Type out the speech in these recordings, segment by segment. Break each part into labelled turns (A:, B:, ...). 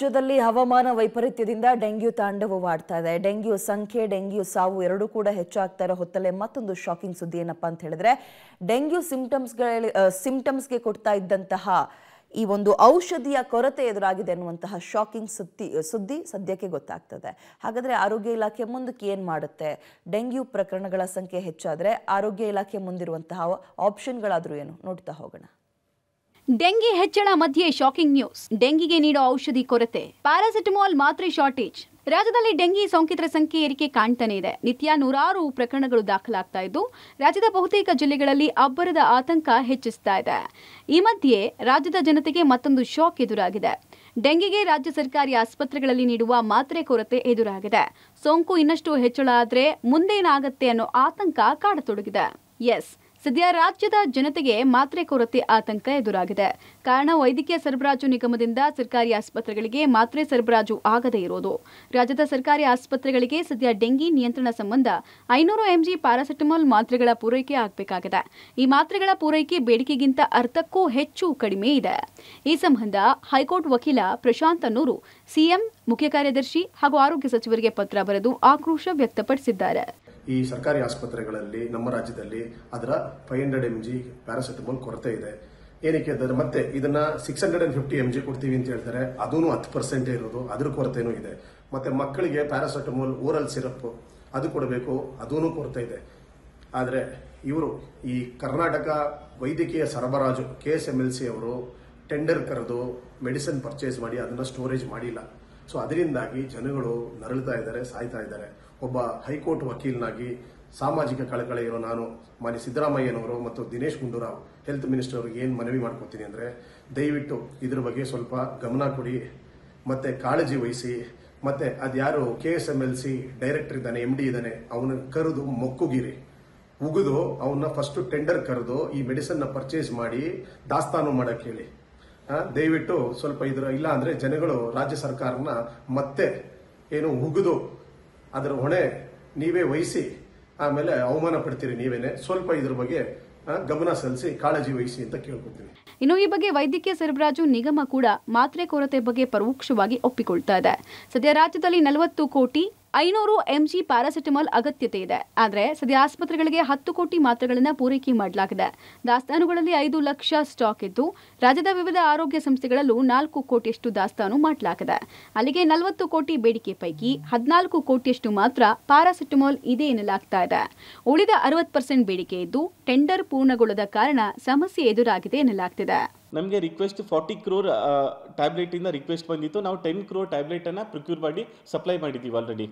A: ರಾಜ್ಯದಲ್ಲಿ ಹವಾಮಾನ ವೈಪರೀತ್ಯದಿಂದ ಡೆಂಗ್ಯೂ ತಾಂಡವವಾಡ್ತಾ ಇದೆ ಡೆಂಗ್ಯೂ ಸಂಖ್ಯೆ ಡೆಂಗ್ಯೂ ಸಾವು ಎರಡೂ ಕೂಡ ಹೆಚ್ಚಾಗ್ತಾ ಇರೋ ಹೊತ್ತಲ್ಲೇ ಮತ್ತೊಂದು ಶಾಕಿಂಗ್ ಸುದ್ದಿ ಏನಪ್ಪಾ ಅಂತ ಹೇಳಿದ್ರೆ ಡೆಂಗ್ಯೂ ಸಿಂಪ್ಟಮ್ಸ್ಗಳ ಸಿಂಪ್ಟಮ್ಸ್ಗೆ ಕೊಡ್ತಾ ಇದ್ದಂತಹ ಈ ಒಂದು ಔಷಧಿಯ ಕೊರತೆ ಎದುರಾಗಿದೆ ಅನ್ನುವಂತಹ ಶಾಕಿಂಗ್ ಸುದ್ದಿ ಸುದ್ದಿ ಸದ್ಯಕ್ಕೆ ಗೊತ್ತಾಗ್ತದೆ ಹಾಗಾದರೆ ಆರೋಗ್ಯ ಇಲಾಖೆ ಮುಂದಕ್ಕೆ ಏನು ಮಾಡುತ್ತೆ ಡೆಂಗ್ಯೂ ಪ್ರಕರಣಗಳ ಸಂಖ್ಯೆ ಹೆಚ್ಚಾದರೆ ಆರೋಗ್ಯ ಇಲಾಖೆ ಮುಂದಿರುವಂತಹ ಆಪ್ಷನ್ಗಳಾದರೂ ಏನು ನೋಡ್ತಾ ಹೋಗೋಣ ಡೆಂಗಿ ಹೆಚ್ಚಳ ಮಧ್ಯೆ ಶಾಕಿಂಗ್ ನ್ಯೂಸ್ ಡೆಂಗಿಗೆ ನೀಡುವ ಔಷಧಿ ಕೊರತೆ ಪ್ಯಾರಾಸಿಟಮಾಲ್ ಮಾತ್ರೆ ಶಾರ್ಟೇಜ್ ರಾಜ್ಯದಲ್ಲಿ ಡೆಂಗಿ ಸೋಂಕಿತರ ಸಂಖ್ಯೆ ಏರಿಕೆ ಕಾಣ್ತಾನೆ ಇದೆ ನಿತ್ಯ ನೂರಾರು ಪ್ರಕರಣಗಳು ದಾಖಲಾಗ್ತಾ ಇದ್ದು ರಾಜ್ಯದ ಬಹುತೇಕ ಜಿಲ್ಲೆಗಳಲ್ಲಿ ಅಬ್ಬರದ ಆತಂಕ ಹೆಚ್ಚಿಸ್ತಾ ಇದೆ ಈ ಮಧ್ಯೆ ರಾಜ್ಯದ ಜನತೆಗೆ ಮತ್ತೊಂದು ಶಾಕ್ ಎದುರಾಗಿದೆ ಡೆಂಗಿಗೆ ರಾಜ್ಯ ಸರ್ಕಾರಿ ಆಸ್ಪತ್ರೆಗಳಲ್ಲಿ ನೀಡುವ ಮಾತ್ರೆ ಕೊರತೆ ಎದುರಾಗಿದೆ ಸೋಂಕು ಇನ್ನಷ್ಟು ಹೆಚ್ಚಳ ಆದರೆ ಮುಂದೇನಾಗತ್ತೆ ಅನ್ನೋ ಆತಂಕ ಕಾಡತೊಡಗಿದೆ ಎಸ್ ಸದ್ಯ ರಾಜ್ಯದ ಜನತೆಗೆ ಮಾತ್ರೆ ಕೊರತೆ ಆತಂಕ ಎದುರಾಗಿದೆ ಕಾರಣ ವೈದ್ಯಕೀಯ ಸರಬರಾಜು ನಿಗಮದಿಂದ ಸರ್ಕಾರಿ ಆಸ್ಪತ್ರೆಗಳಿಗೆ ಮಾತ್ರೆ ಸರಬರಾಜು ಆಗದೇ ಇರೋದು ರಾಜ್ಯದ ಸರ್ಕಾರಿ ಆಸ್ಪತ್ರೆಗಳಿಗೆ ಸದ್ಯ ಡೆಂಗಿ ನಿಯಂತ್ರಣ ಸಂಬಂಧ ಐನೂರು ಎಂಜಿ ಪ್ಯಾರಾಸೆಟಮಾಲ್ ಮಾತ್ರೆಗಳ ಪೂರೈಕೆ ಆಗಬೇಕಾಗಿದೆ ಈ ಮಾತ್ರೆಗಳ ಪೂರೈಕೆ ಬೇಡಿಕೆಗಿಂತ ಅರ್ಥಕ್ಕೂ ಹೆಚ್ಚು ಕಡಿಮೆ ಇದೆ ಈ ಸಂಬಂಧ ಹೈಕೋರ್ಟ್ ವಕೀಲ ಪ್ರಶಾಂತ್ ಅನ್ನೂರು ಸಿಎಂ ಮುಖ್ಯ ಕಾರ್ಯದರ್ಶಿ ಹಾಗೂ ಆರೋಗ್ಯ ಸಚಿವರಿಗೆ ಪತ್ರ ಬರೆದು ಆಕ್ರೋಶ ವ್ಯಕ್ತಪಡಿಸಿದ್ದಾರೆ
B: ಈ ಸರ್ಕಾರಿ ಆಸ್ಪತ್ರೆಗಳಲ್ಲಿ ನಮ್ಮ ರಾಜ್ಯದಲ್ಲಿ ಅದರ five hundred M G paracetamol ಕೊರತೆ ಇದೆ ಏನಕ್ಕೆ ಅದರ ಮತ್ತೆ ಇದನ್ನ six hundred and fifty M G ಕೊಡ್ತೀವಿ ಅಂತ ಹೇಳ್ತಾರೆ ಅದೂ ಹತ್ತು ಪರ್ಸೆಂಟೇ ಇರೋದು ಅದ್ರ ಕೊರತೆನೂ ಇದೆ ಮತ್ತೆ ಮಕ್ಕಳಿಗೆ ಪ್ಯಾರಾಸೆಟಮಾಲ್ ಓರಲ್ ಸಿರಪ್ ಅದು ಕೊಡಬೇಕು ಅದೂ ಕೊರತೆ ಇದೆ ಆದರೆ ಇವರು ಈ ಕರ್ನಾಟಕ ವೈದ್ಯಕೀಯ ಸರಬರಾಜು K S M L C ಅವರು ಟೆಂಡರ್ ಕರೆದು ಮೆಡಿಸಿನ್ ಪರ್ಚೇಸ್ ಮಾಡಿ ಅದನ್ನು ಸ್ಟೋರೇಜ್ ಮಾಡಿಲ್ಲ ಸೊ ಅದರಿಂದಾಗಿ ಜನಗಳು ನರಳುತ್ತಾ ಇದ್ದಾರೆ ಸಾಯ್ತಾ ಇದ್ದಾರೆ ಒಬ್ಬ ಹೈಕೋರ್ಟ್ ವಕೀಲನಾಗಿ ಸಾಮಾಜಿಕ ಇರೋ ನಾನು ಮಾನ್ಯ ಸಿದ್ದರಾಮಯ್ಯನವರು ಮತ್ತು ದಿನೇಶ್ ಗುಂಡೂರಾವ್ ಹೆಲ್ತ್ ಮಿನಿಸ್ಟರ್ ಅವ್ರಿಗೆ ಏನು ಮನವಿ ಮಾಡ್ಕೊತೀನಿ ಅಂದರೆ ದಯವಿಟ್ಟು ಇದ್ರ ಬಗ್ಗೆ ಸ್ವಲ್ಪ ಗಮನ ಕೊಡಿ ಮತ್ತು ಕಾಳಜಿ ವಹಿಸಿ ಮತ್ತು ಅದ್ಯಾರು K S M L C director ಇದ್ದಾನೆ ಎಮ್ ಡಿ ಇದ್ದಾನೆ ಅವನ ಕರೆದು ಮೊಕ್ಕುಗಿರಿ ಉಗಿದು ಅವನ್ನ ಫಸ್ಟ್ ಟೆಂಡರ್ ಕರೆದು ಈ ಮೆಡಿಸನ್ನ ಪರ್ಚೇಸ್ ಮಾಡಿ ದಾಸ್ತಾನು ಮಾಡೋಕ್ಕೆ ಹೇಳಿ ದಯವಿಟ್ಟು ಸ್ವಲ್ಪ ಇದ್ರ ಇಲ್ಲ ಅಂದ್ರೆ ಜನಗಳು ರಾಜ್ಯ ಸರ್ಕಾರನ ಮತ್ತೆ ಏನು ಉಗಿದು ಅದರ ಹೊಣೆ ನೀವೇ ವಹಿಸಿ ಆಮೇಲೆ ಅವಮಾನ ಪಡ್ತೀರಿ ನೀವೇನೆ ಸ್ವಲ್ಪ ಇದ್ರ ಬಗ್ಗೆ ಗಮನ ಸಲ್ಲಿಸಿ ಕಾಳಜಿ ವಹಿಸಿ ಅಂತ ಕೇಳ್ಕೊತೀನಿ
A: ಇನ್ನು ಈ ಬಗ್ಗೆ ವೈದ್ಯಕೀಯ ಸರಬರಾಜು ನಿಗಮ ಕೂಡ ಮಾತ್ರೆ ಕೊರತೆ ಬಗ್ಗೆ ಪರೋಕ್ಷವಾಗಿ ಒಪ್ಪಿಕೊಳ್ತಾ ಇದೆ ಸದ್ಯ ರಾಜ್ಯದಲ್ಲಿ ನಲವತ್ತು ಕೋಟಿ ಐನೂರು ಜಿ ಪ್ಯಾರಾಸಿಟಮಾಲ್ ಅಗತ್ಯತೆ ಇದೆ ಆದರೆ ಸದ್ಯ ಆಸ್ಪತ್ರೆಗಳಿಗೆ ಹತ್ತು ಕೋಟಿ ಮಾತ್ರೆಗಳನ್ನು ಪೂರೈಕೆ ಮಾಡಲಾಗಿದೆ ದಾಸ್ತಾನುಗಳಲ್ಲಿ ಐದು ಲಕ್ಷ ಸ್ಟಾಕ್ ಇದ್ದು ರಾಜ್ಯದ ವಿವಿಧ ಆರೋಗ್ಯ ಸಂಸ್ಥೆಗಳಲ್ಲೂ ನಾಲ್ಕು ಕೋಟಿಯಷ್ಟು ದಾಸ್ತಾನು ಮಾಡಲಾಗಿದೆ ಅಲ್ಲಿಗೆ ನಲವತ್ತು ಕೋಟಿ ಬೇಡಿಕೆ ಪೈಕಿ ಹದಿನಾಲ್ಕು ಕೋಟಿಯಷ್ಟು ಮಾತ್ರ ಪ್ಯಾರಾಸಿಟಮಾಲ್ ಇದೆ ಎನ್ನಲಾಗ್ತಾ ಇದೆ ಉಳಿದ ಅರವತ್ತು ಪರ್ಸೆಂಟ್ ಬೇಡಿಕೆ ಇದ್ದು ಟೆಂಡರ್ ಪೂರ್ಣಗೊಳ್ಳದ ಕಾರಣ ಸಮಸ್ಯೆ ಎದುರಾಗಿದೆ ಎನ್ನಲಾಗ್ತಿದೆ
C: ನಮಗೆ ರಿಕ್ವೆಸ್ಟ್ ಫಾರ್ಟಿ ಕ್ರೋರ್ ಟ್ಯಾಬ್ಲೆಟಿಂದ ರಿಕ್ವೆಸ್ಟ್ ಬಂದಿತ್ತು ನಾವು ಟೆನ್ ಕ್ರೋರ್ ಟ್ಯಾಬ್ಲೆಟನ್ನು ಪ್ರೊಕ್ಯೂರ್ ಮಾಡಿ ಸಪ್ಲೈ ಮಾಡಿದ್ದೀವಿ ಆಲ್ರೆಡಿ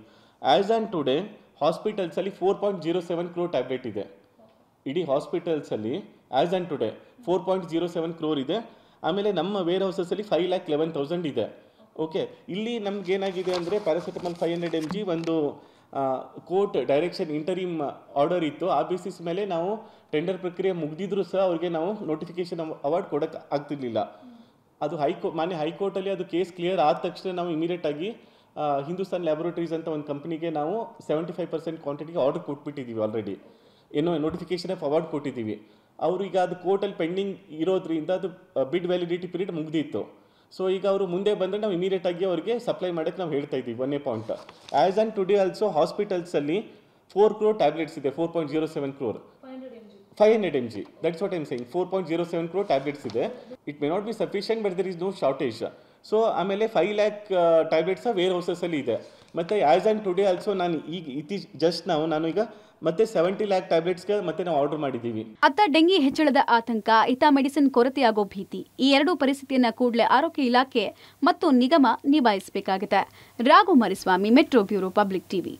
C: ಆ್ಯಸ್ ಆ್ಯಂಡ್ ಟುಡೇ ಹಾಸ್ಪಿಟಲ್ಸಲ್ಲಿ four point zero seven crore tablet ಇದೆ ಇಡೀ ಹಾಸ್ಪಿಟಲ್ಸಲ್ಲಿ as and today four point zero seven crore ಇದೆ ಆಮೇಲೆ ನಮ್ಮ ವೇರ್ ಹೌಸಸಲ್ಲಿ ಫೈವ್ ಲ್ಯಾಕ್ ಲೆವೆನ್ ತೌಸಂಡ್ ಇದೆ ಓಕೆ ಇಲ್ಲಿ ನಮ್ಗೆ ಏನಾಗಿದೆ ಅಂದರೆ paracetamol five hundred M G ಒಂದು ಕೋರ್ಟ್ ಡೈರೆಕ್ಷನ್ ಇಂಟರಿಮ್ ಆರ್ಡರ್ ಇತ್ತು ಆ ಬೇಸಿಸ್ ಮೇಲೆ ನಾವು ಟೆಂಡರ್ ಪ್ರಕ್ರಿಯೆ ಮುಗಿದಿದ್ರು ಸಹ ಅವ್ರಿಗೆ ನಾವು ನೋಟಿಫಿಕೇಶನ್ ಅವಾರ್ಡ್ ಕೊಡಕ್ಕೆ ಆಗ್ತಿರ್ಲಿಲ್ಲ ಅದು ಹೈಕೋ ಮಾನ್ಯ ಹೈಕೋರ್ಟಲ್ಲಿ ಅದು ಕೇಸ್ ಕ್ಲಿಯರ್ ಆದ ತಕ್ಷಣ ನಾವು ಇಮಿಡಿಯೇಟ್ ಆಗಿ ಹಿಂದೂಸ್ತಾನ್ ಲ್ಯಾಬೊರೇಟರೀಸ್ ಅಂತ ಒಂದು ಕಂಪ್ನಿಗೆ ನಾವು ಸೆವೆಂಟಿ ಫೈವ್ ಪರ್ಸೆಂಟ್ ಕ್ವಾಂಟಿಟಿಗೆ ಆರ್ಡರ್ ಕೊಟ್ಬಿಟ್ಟಿದ್ದೀವಿ ಆಲ್ರೆಡಿ ಏನೋ ನೋಟಿಫಿಕೇಶನ್ ಆಫ್ ಅವಾರ್ಡ್ ಕೊಟ್ಟಿದ್ದೀವಿ ಈಗ ಅದು ಕೋರ್ಟಲ್ಲಿ ಪೆಂಡಿಂಗ್ ಇರೋದ್ರಿಂದ ಅದು ಬಿಡ್ ವ್ಯಾಲಿಡಿಟಿ ಪೀರಿಯಡ್ ಮುಗ್ದಿತ್ತು ಸೊ ಈಗ ಅವರು ಮುಂದೆ ಬಂದರೆ ನಾವು ಇಮಿಡಿಯೇಟ್ ಆಗಿ ಅವರಿಗೆ ಸಪ್ಲೈ ಮಾಡೋಕ್ಕೆ ನಾವು ಹೇಳ್ತಾ ಇದ್ದೀವಿ a point as and today also ಹಾಸ್ಪಿಟಲ್ಸಲ್ಲಿ ಫೋರ್ ಕ್ರೋರ್ ಟ್ಯಾಬ್ಲೆಟ್ಸ್ ಇದೆ four point zero seven crore five hundred M G that's what I'm saying four point zero seven crore tablets ಇದೆ it may not be sufficient but there is no shortage so ಆಮೇಲೆ five lakh tablets ware ಅಲ್ಲಿ ಇದೆ ಮತ್ತು as and today also ನಾನು ಈಗ ಇತ್ತೀಚ್ just ನಾವು ನಾನು ಈಗ ಮತ್ತೆ ಸೆವೆಂಟಿ ಲ್ಯಾಕ್ ಟ್ಯಾಬ್ಲೆಟ್ಸ್ಗೆ ಮತ್ತೆ ನಾವು ಆರ್ಡರ್ ಮಾಡಿದ್ದೀವಿ
A: ಅತ್ತ ಡೆಂಗಿ ಹೆಚ್ಚಳದ ಆತಂಕ ಇತ ಮೆಡಿಸಿನ್ ಕೊರತೆಯಾಗೋ ಭೀತಿ ಈ ಎರಡೂ ಪರಿಸ್ಥಿತಿಯನ್ನು ಕೂಡಲೇ ಆರೋಗ್ಯ ಇಲಾಖೆ ಮತ್ತು ನಿಗಮ ನಿಭಾಯಿಸಬೇಕಾಗಿದೆ Raghu Mariswamy metro bureau public TV